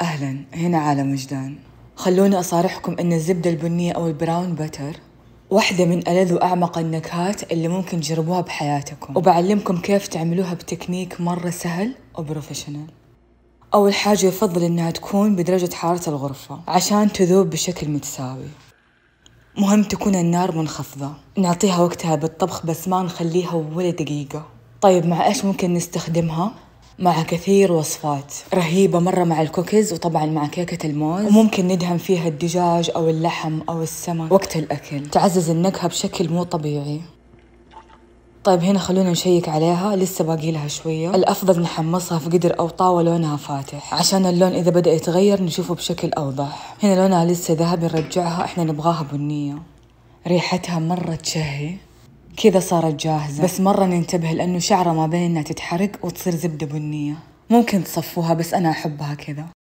أهلا هنا عالم وجدان خلوني أصارحكم أن الزبدة البنية أو البراون بتر واحدة من ألذ وأعمق النكهات اللي ممكن تجربوها بحياتكم وبعلمكم كيف تعملوها بتكنيك مرة سهل وبروفيشنال أول حاجة يفضل إنها تكون بدرجة حرارة الغرفة عشان تذوب بشكل متساوي مهم تكون النار منخفضة نعطيها وقتها بالطبخ بس ما نخليها ولا دقيقة طيب مع إيش ممكن نستخدمها؟ مع كثير وصفات رهيبة مرة مع الكوكيز وطبعا مع كيكة الموز وممكن ندهن فيها الدجاج أو اللحم أو السمك وقت الأكل تعزز النكهة بشكل مو طبيعي طيب هنا خلونا نشيك عليها لسه باقي لها شوية الأفضل نحمصها في قدر أو طاوة لونها فاتح عشان اللون إذا بدأ يتغير نشوفه بشكل أوضح هنا لونها لسه ذهبي نرجعها إحنا نبغاها بنية ريحتها مرة تشهي كذا صارت جاهزة بس مرة ننتبه لأنه شعرة ما بيننا تتحرق وتصير زبدة بنية ممكن تصفوها بس أنا أحبها كذا